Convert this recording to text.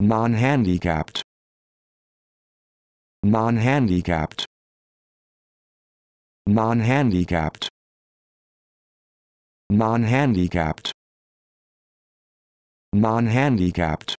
non-handicapped non-handicapped non-handicapped non-handicapped non-handicapped